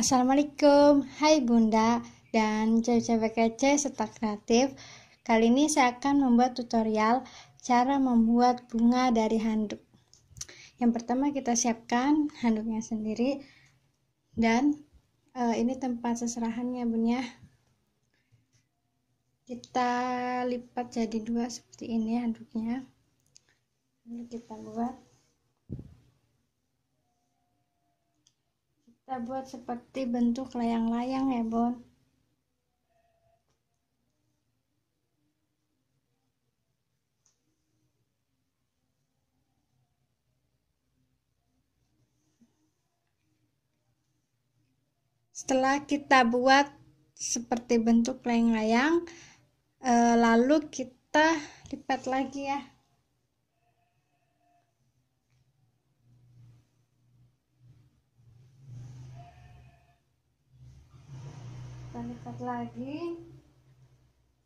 Assalamualaikum, hai bunda dan cewek-cewek kece serta kreatif Kali ini saya akan membuat tutorial cara membuat bunga dari handuk Yang pertama kita siapkan handuknya sendiri Dan e, ini tempat seserahannya bunya Kita lipat jadi dua seperti ini handuknya Lalu kita buat kita buat seperti bentuk layang-layang ya Bon setelah kita buat seperti bentuk layang-layang eh, lalu kita lipat lagi ya angkat lagi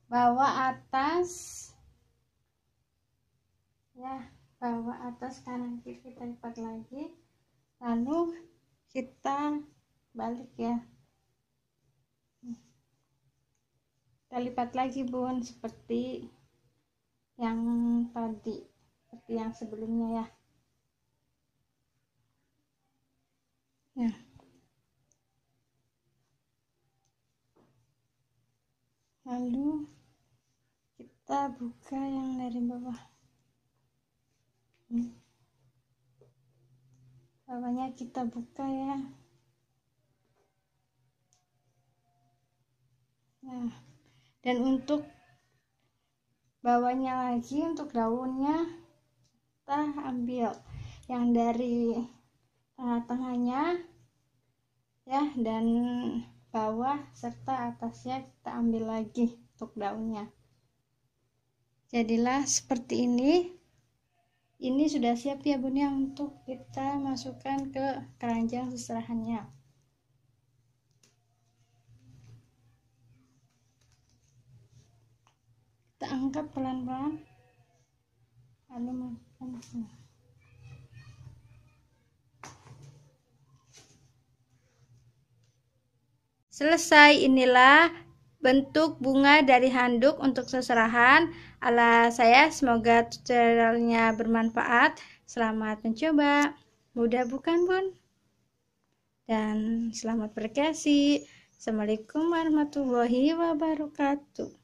bawa atas ya bawa atas kanan kiri kita lipat lagi lalu kita balik ya hmm. kita lipat lagi bun seperti yang tadi seperti yang sebelumnya ya yeah. lalu kita buka yang dari bawah hmm. bawahnya kita buka ya nah dan untuk bawahnya lagi untuk daunnya kita ambil yang dari tengah-tengahnya ya dan bawah serta atasnya kita ambil lagi untuk daunnya jadilah seperti ini ini sudah siap ya bun ya untuk kita masukkan ke keranjang seserahannya kita angkat pelan-pelan lalu masukkan ke sini Selesai inilah bentuk bunga dari handuk untuk seserahan ala saya. Semoga tutorialnya bermanfaat. Selamat mencoba. Mudah bukan, Bun? Dan selamat berkreasi. Assalamualaikum warahmatullahi wabarakatuh.